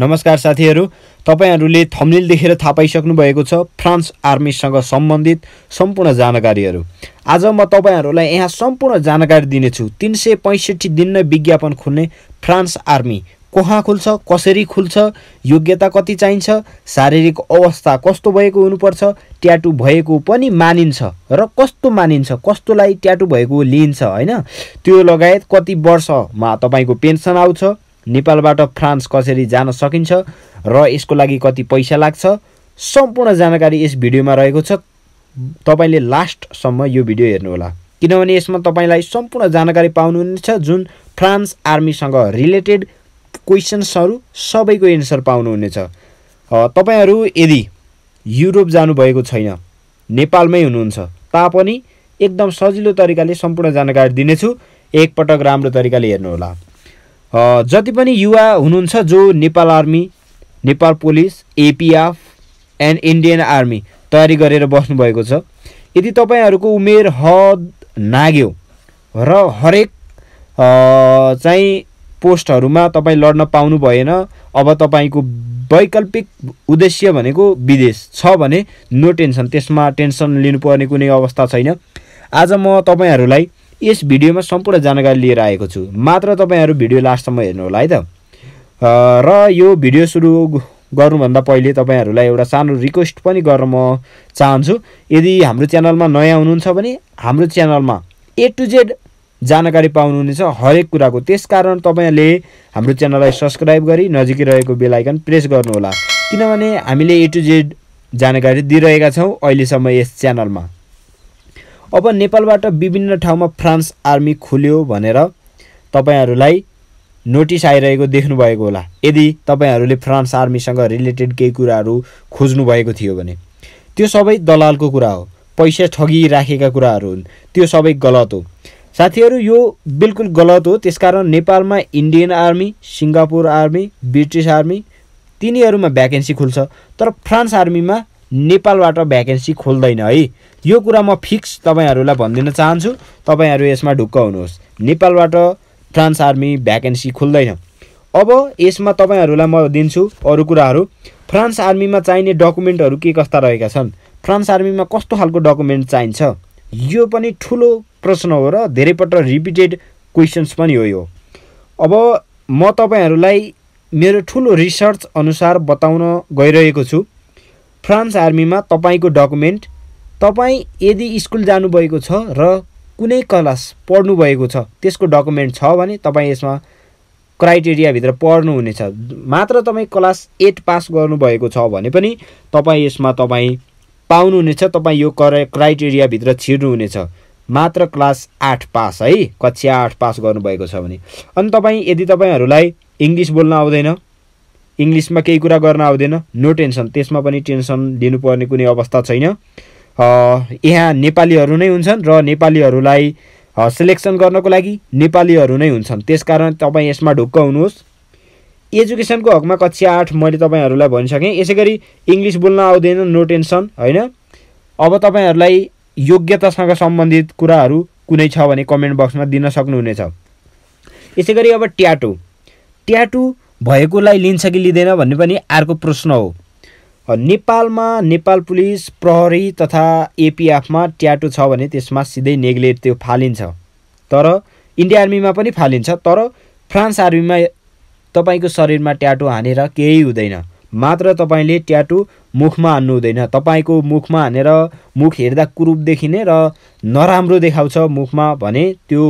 नमस्कार साथीहरू तपाईँहरूले थम्लिल देखेर थाहा पाइसक्नु भएको छ फ्रान्स आर्मीसँग सम्बन्धित सम्पूर्ण जानकारीहरू आज म तपाईँहरूलाई यहाँ सम्पूर्ण जानकारी दिनेछु तिन सय पैँसठी दिन नै विज्ञापन खुल्ने फ्रान्स आर्मी कहाँ खुल्छ कसरी खुल्छ योग्यता कति चाहिन्छ शारीरिक अवस्था कस्तो भएको हुनुपर्छ ट्याटु भएको पनि मानिन्छ र कस्तो मानिन्छ कस्तोलाई ट्याटु भएको लिइन्छ होइन त्यो लगायत कति वर्षमा तपाईँको पेन्सन आउँछ नेपालबाट फ्रान्स कसरी जान सकिन्छ र यसको लागि कति पैसा लाग्छ सम्पूर्ण जानकारी यस भिडियोमा रहेको छ तपाईँले लास्टसम्म यो भिडियो हेर्नुहोला किनभने यसमा तपाईँलाई सम्पूर्ण जानकारी पाउनुहुनेछ जुन फ्रान्स आर्मीसँग रिलेटेड क्वेसन्सहरू सबैको एन्सर पाउनुहुनेछ तपाईँहरू यदि युरोप जानुभएको छैन नेपालमै हुनुहुन्छ तापनि एकदम सजिलो तरिकाले सम्पूर्ण जानकारी दिनेछु एकपटक राम्रो तरिकाले हेर्नुहोला जति पनि युवा हुनुहुन्छ जो Nepal army Nepal police APF and Indian army तयारी गरेर बस्नुभएको छ यदि तपाईँहरूको उमेर हद नाग्यो र हरेक चाहिँ पोस्टहरूमा तपाईँ लड्न पाउनु भएन अब तपाईँको वैकल्पिक उद्देश्य भनेको विदेश छ भने नो टेन्सन त्यसमा टेन्सन लिनुपर्ने कुनै अवस्था छैन आज म तपाईँहरूलाई यस भिडियोमा सम्पूर्ण जानकारी लिएर आएको छु मात्र तपाईँहरू भिडियो लास्टसम्म होला है त र यो भिडियो सुरु गर्नुभन्दा पहिले तपाईँहरूलाई एउटा सानो रिक्वेस्ट पनि गर्न म चाहन्छु यदि हाम्रो च्यानलमा नयाँ हुनुहुन्छ भने हाम्रो च्यानलमा ए टु जेड जानकारी पाउनुहुनेछ हरेक कुराको त्यस कारण तपाईँहरूले हाम्रो च्यानललाई सब्सक्राइब गरी नजिकै रहेको बेलायकन प्रेस गर्नुहोला किनभने हामीले ए टु जेड जानकारी दिइरहेका छौँ अहिलेसम्म यस च्यानलमा अब नेपालबाट विभिन्न ठाउँमा फ्रान्स आर्मी खुल्यो भनेर तपाईँहरूलाई नोटिस आइरहेको देख्नुभएको होला यदि तपाईँहरूले फ्रान्स आर्मीसँग रिलेटेड केही कुराहरू खोज्नुभएको थियो भने त्यो सबै दलालको कुरा हो पैसा ठगिराखेका कुराहरू हुन् त्यो सबै गलत हो साथीहरू यो बिल्कुल गलत हो त्यसकारण नेपालमा Indian army Singapore army British army तिनीहरूमा भ्याकेन्सी खुल्छ तर फ्रान्स आर्मीमा नेपालबाट भ्याकेन्सी खोल्दैन है यो कुरा म फिक्स तपाईँहरूलाई भनिदिन चाहन्छु तपाईँहरू यसमा ढुक्क हुनुहोस् नेपालबाट फ्रान्स आर्मी भ्याकेन्सी खोल्दैन अब यसमा तपाईँहरूलाई म दिन्छु अरू कुराहरू फ्रान्स आर्मीमा चाहिने डकुमेन्टहरू के कस्ता रहेका छन् फ्रान्स आर्मीमा कस्तो खालको डकुमेन्ट चाहिन्छ यो पनि ठुलो प्रश्न हो र धेरैपल्ट रिपिटेड क्वेसन्स पनि हो यो अब म तपाईँहरूलाई मेरो ठुलो रिसर्च अनुसार बताउन गइरहेको छु फ्रान्स आर्मीमा तपाईँको डकुमेन्ट तपाईँ यदि स्कुल जानुभएको छ र कुनै क्लास पढ्नुभएको छ त्यसको डकुमेन्ट छ भने तपाईँ यसमा क्राइटेरियाभित्र पढ्नुहुनेछ मात्र तपाईँ क्लास एट पास गर्नुभएको छ भने पनि तपाईँ यसमा तपाईँ पाउनुहुनेछ तपाईँ यो क्रा क्राइटेरियाभित्र छिर्नुहुनेछ मात्र क्लास आठ पास है कक्षा आठ पास गर्नुभएको छ भने अनि तपाईँ यदि तपाईँहरूलाई इङ्ग्लिस बोल्न आउँदैन इङ्ग्लिसमा केही कुरा गर्न आउँदैन नो टेन्सन त्यसमा पनि टेन्सन लिनुपर्ने कुनै अवस्था छैन यहाँ नेपालीहरू नै हुन्छन् र नेपालीहरूलाई सेलेक्सन गर्नको लागि नेपालीहरू नै हुन्छन् त्यसकारण तपाईँ यसमा ढुक्क हुनुहोस् एजुकेसनको हकमा कक्षा आठ मैले तपाईँहरूलाई भनिसकेँ यसै गरी इङ्ग्लिस बोल्न आउँदैन नो टेन्सन होइन अब तपाईँहरूलाई योग्यतासँग सम्बन्धित कुराहरू कुनै छ भने कमेन्ट बक्समा दिन सक्नुहुनेछ यसै गरी अब ट्याटो ट्याटो भएकोलाई लिन्छ कि लिँदैन भन्ने पनि अर्को प्रश्न हो नेपालमा नेपाल पुलिस प्रहरी तथा एपिएफमा ट्याटो छ भने त्यसमा सिधै नेग्लेट त्यो फालिन्छ तर इन्डिया आर्मीमा पनि फालिन्छ तर फ्रान्स आर्मीमा तपाईँको शरीरमा ट्याटो हानेर केही हुँदैन मात्र तपाईँले ट्याटो मुखमा हान्नु हुँदैन तपाईँको मुखमा हानेर मुख हेर्दा कुरूप देखिने र नराम्रो देखाउँछ मुखमा भने त्यो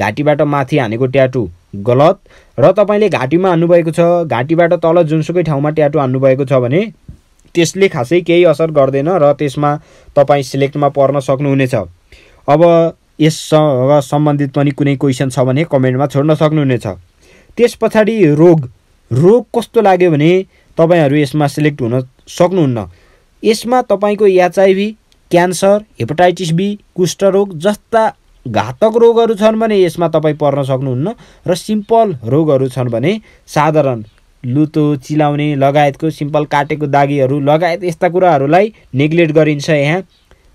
घाँटीबाट माथि हानेको ट्याटो गलत र तपाईँले घाँटीमा हान्नुभएको छ घाँटीबाट तल जुनसुकै ठाउँमा ट्याटो हान्नुभएको छ भने त्यसले खासै केही असर गर्दैन र त्यसमा तपाईँ सिलेक्टमा पर्न सक्नुहुनेछ अब यससँग सम्बन्धित पनि कुनै क्वेसन छ भने कमेन्टमा छोड्न सक्नुहुनेछ त्यस पछाडि रोग रोग कस्तो लाग्यो भने तपाईँहरू यसमा सिलेक्ट हुन सक्नुहुन्न यसमा तपाईँको एचआइभी क्यान्सर हेपाटाइटिस बी कुष्ठरोग जस्ता घातक रोगहरू छन् भने यसमा तपाईँ पर्न सक्नुहुन्न र सिम्पल रोगहरू छन् भने साधारण लुतो चिलाउने लगायतको सिम्पल काटेको दागीहरू लगायत यस्ता कुराहरूलाई नेग्लेक्ट गरिन्छ यहाँ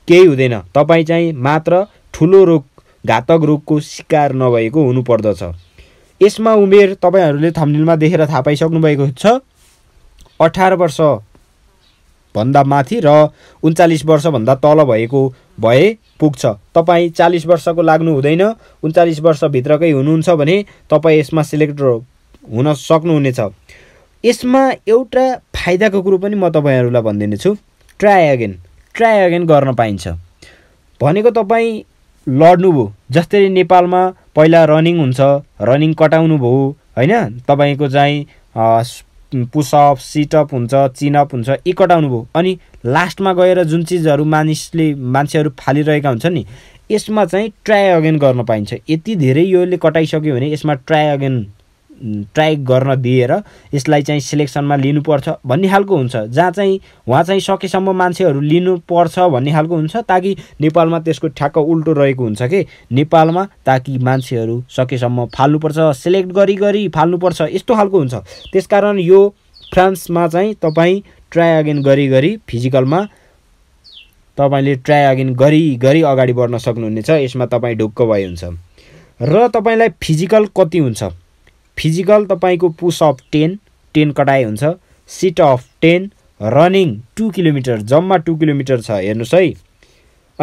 केही हुँदैन तपाईँ चाहिँ मात्र ठुलो रोग घातक रोगको शिकार नभएको हुनुपर्दछ यसमा उमेर तपाईँहरूले थम्लिलमा देखेर थाहा पाइसक्नु भएको छ अठार वर्षभन्दा माथि र उन्चालिस वर्षभन्दा तल भएको भए पुग्छ तपाईँ चालिस वर्षको लाग्नु हुँदैन उन्चालिस वर्षभित्रकै हुनुहुन्छ भने तपाईँ यसमा सिलेक्ट हुन सक्नुहुनेछ यसमा एउटा फाइदाको कुरो पनि म तपाईँहरूलाई भनिदिनेछु ट्राई अगेन ट्राई अगेन गर्न पाइन्छ भनेको तपाईँ लड्नुभयो जस्तै नेपालमा पहिला रनिङ हुन्छ रनिङ कटाउनु भयो होइन तपाईँको चाहिँ पुसअप सिटअप हुन्छ चिनअप हुन्छ एकटाउनु भयो अनि लास्टमा गएर जुन चिजहरू मानिसले मान्छेहरू फालिरहेका हुन्छन् नि यसमा चाहिँ ट्राई अगेन गर्न पाइन्छ यति धेरै योले कटाइसक्यो भने यसमा ट्राई अगेन ट्राई गर्न दिएर यसलाई चाहिँ सिलेक्सनमा लिनुपर्छ भन्ने खालको हुन्छ जहाँ चाहिँ उहाँ चाहिँ सकेसम्म मान्छेहरू लिनुपर्छ भन्ने खालको हुन्छ ताकि नेपालमा त्यसको ठ्याक्क उल्टो रहेको हुन्छ कि नेपालमा ताकि मान्छेहरू सकेसम्म फाल्नुपर्छ सेलेक्ट गरी गरी फाल्नुपर्छ यस्तो खालको हुन्छ त्यसकारण यो फ्रान्समा चाहिँ तपाईँ ट्राई अगेन गरी गरी फिजिकलमा तपाईँले ट्राई अगेन गरी गरी अगाडि बढ्न सक्नुहुनेछ यसमा तपाईँ ढुक्क भए हुन्छ र तपाईँलाई फिजिकल कति हुन्छ फिजिकल तपाईँको पुस अफ टेन टेन कटाइ हुन्छ sit up ten running two kilometre जम्मा टु किलोमिटर छ हेर्नुहोस् है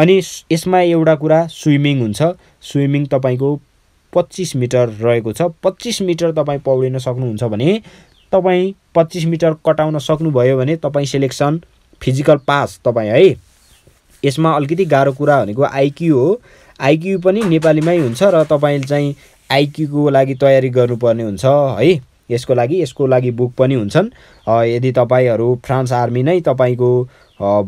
अनि यसमा एउटा कुरा स्विमिङ हुन्छ स्विमिङ तपाईँको पच्चिस मिटर रहेको छ पच्चिस मिटर तपाईँ पौडिन सक्नुहुन्छ भने तपाईँ पच्चिस मिटर कटाउन सक्नुभयो भने तपाईँ सेलेक्सन फिजिकल पास तपाईँ है यसमा अलिकति गाह्रो कुरा भनेको आइक्यू हो आइक्यू पनि नेपालीमै हुन्छ र तपाईँ चाहिँ आइक्यूको लागि तयारी गर्नुपर्ने हुन्छ है यसको लागि यसको लागि बुक पनि हुन्छन् यदि तपाईँहरू फ्रान्स आर्मी नै तपाईँको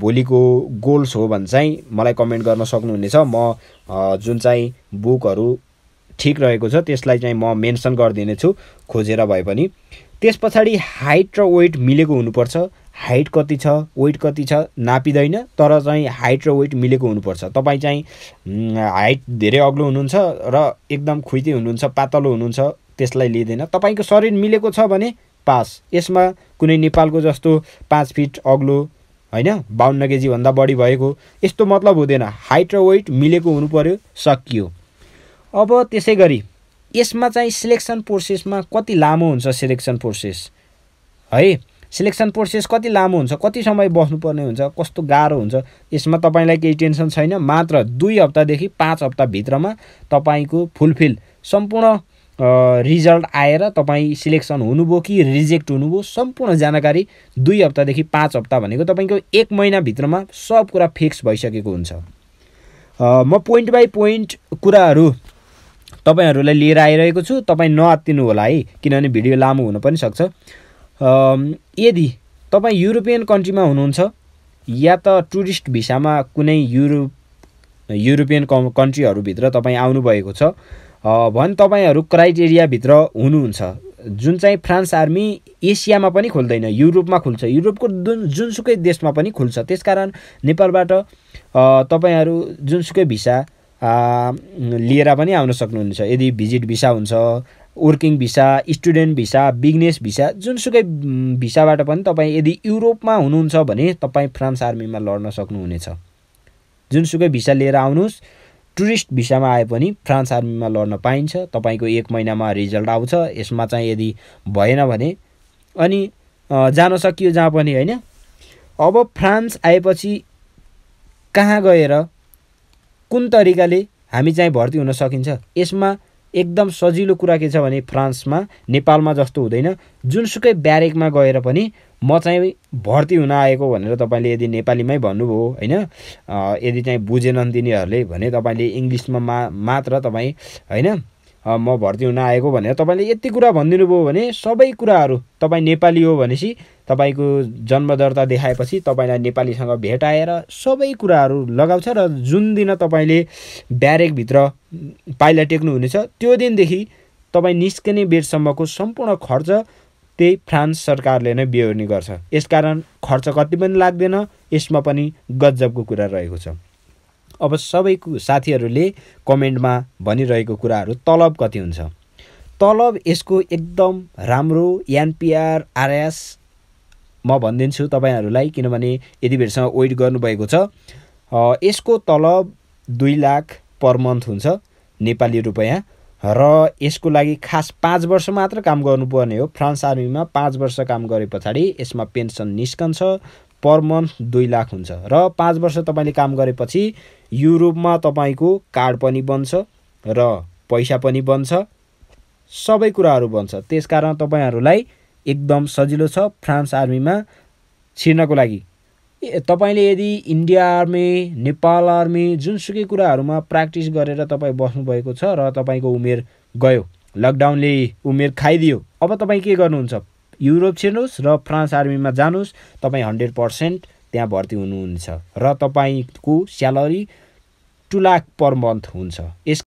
भोलिको गोल्स हो भने चाहिँ मलाई कमेन्ट गर्न सक्नुहुनेछ म जुन चाहिँ बुकहरू ठिक रहेको छ त्यसलाई चाहिँ म मेन्सन गरिदिनेछु खोजेर भए पनि त्यस पछाडि हाइट र वेट मिलेको हुनुपर्छ हाइट कति छ वेट कति छ नापिँदैन तर चाहिँ हाइट र वेट मिलेको हुनुपर्छ तपाईँ चाहिँ हाइट धेरै अग्लो हुनुहुन्छ र एकदम खुइते हुनुहुन्छ पातलो हुनुहुन्छ त्यसलाई लिँदैन तपाईँको शरीर मिलेको छ भने पास यसमा कुनै नेपालको जस्तो पाँच फिट अग्लो होइन बाहन्न केजीभन्दा बढी भएको यस्तो मतलब हुँदैन हाइट र वेट मिलेको हुनु पऱ्यो सकियो अब त्यसै गरी यसमा चाहिँ सिलेक्सन प्रोसेसमा कति लामो हुन्छ सिलेक्सन प्रोसेस है सिलेक्सन प्रोसेस कति लामो हुन्छ कति समय बस्नुपर्ने हुन्छ कस्तो गाह्रो हुन्छ यसमा तपाईँलाई केही टेन्सन छैन मात्र दुई हप्तादेखि पाँच हप्ताभित्रमा तपाईँको फुलफिल सम्पूर्ण रिजल्ट आएर तपाईँ सिलेक्सन हुनुभयो कि रिजेक्ट हुनुभयो सम्पूर्ण जानकारी दुई हप्तादेखि पाँच हप्ता भनेको तपाईँको एक महिनाभित्रमा सब कुरा फिक्स भइसकेको हुन्छ म पोइन्ट बाई पोइन्ट कुराहरू तपाईँहरूलाई लिएर आइरहेको छु तपाईँ नआत्तिनु होला है किनभने भिडियो लामो हुन पनि सक्छ यदि तपाईँ युरोपियन कन्ट्रीमा हुनुहुन्छ या त टुरिस्ट भिसामा कुनै युरोप युरोपियन क कन्ट्रीहरूभित्र तपाईँ आउनुभएको छ भने तपाईँहरू क्राइटेरियाभित्र हुनुहुन्छ जुन चाहिँ फ्रान्स आर्मी एसियामा पनि खुल्दैन युरोपमा खुल्छ युरोपको जुन जुनसुकै देशमा पनि खुल्छ त्यसकारण नेपालबाट तपाईँहरू जुनसुकै भिसा लिएर पनि आउन सक्नुहुन्छ यदि भिजिट भिसा हुन्छ working visa student visa business visa जुनसुकै भिसाबाट पनि तपाईँ यदि युरोपमा हुनुहुन्छ भने तपाईँ फ्रान्स आर्मीमा लड्न सक्नुहुनेछ जुनसुकै भिसा लिएर आउनुहोस् टुरिस्ट भिसामा आए पनि फ्रान्स आर्मीमा लड्न पाइन्छ तपाईँको एक महिनामा रिजल्ट आउँछ यसमा चाहिँ यदि भएन भने अनि जान सकियो जहाँ पनि होइन अब फ्रान्स आएपछि कहाँ गएर कुन तरिकाले हामी चाहिँ भर्ती हुन सकिन्छ यसमा एकदम सजिलो कुरा के छ भने फ्रान्समा नेपालमा जस्तो हुँदैन जुनसुकै ब्यारेकमा गएर पनि म चाहिँ भर्ती हुन आएको भनेर तपाईँले यदि नेपालीमै भन्नुभयो होइन यदि चाहिँ बुझेनन् तिनीहरूले भने तपाईँले इङ्ग्लिसमा मा मात्र तपाईँ होइन म भर्ती हुन आएको भनेर तपाईँले यति कुरा भनिदिनु भयो भने सबै कुराहरू तपाईँ नेपाली हो भनेपछि तपाईँको जन्म दर्ता देखाएपछि तपाईँलाई नेपालीसँग भेटाएर सबै कुराहरू लगाउँछ र जुन दिन तपाईँले ब्यारेकभित्र पाइला टेक्नुहुनेछ त्यो दिनदेखि तपाईँ निस्किने बेरसम्मको सम्पूर्ण खर्च त्यही फ्रान्स सरकारले नै बेहोर्ने गर्छ यसकारण खर्च कति पनि लाग्दैन यसमा पनि गजबको कुरा रहेको छ अब सबैको साथीहरूले कमेन्टमा भनिरहेको कुराहरू तलब कति हुन्छ तलब यसको एकदम राम्रो एनपिआर आरएस म भनिदिन्छु तपाईँहरूलाई किनभने यति बेरसँग वेट गर्नुभएको छ यसको तलब दुई लाख पर मन्थ हुन्छ नेपाली रुपियाँ र यसको लागि खास पाँच वर्ष मात्र काम गर्नुपर्ने हो फ्रान्स आर्मीमा पाँच वर्ष काम गरे पछाडि यसमा पेन्सन निस्कन्छ पर मन्थ दुई लाख हुन्छ र पाँच वर्ष तपाईँले काम गरेपछि युरोपमा तपाईँको कार्ड पनि बन्छ र पैसा पनि बन्छ सबै कुराहरू बन्छ त्यसकारण तपाईँहरूलाई एकदम सजिलो छ फ्रान्स आर्मीमा छिर्नको लागि तपाईँले यदि इन्डिया आर्मी नेपाल आर्मी जुनसुकै कुराहरूमा प्र्याक्टिस गरेर तपाईँ बस्नुभएको छ र तपाईँको उमेर गयो लकडाउनले उमेर खाइदियो अब तपाईँ के गर्नुहुन्छ युरोप छिर्नुहोस् र फ्रान्स आर्मीमा जानुहोस् तपाईँ हन्ड्रेड पर्सेन्ट त्यहाँ भर्ती हुनुहुन्छ र तपाईँको salary two lakh per month हुन्छ यस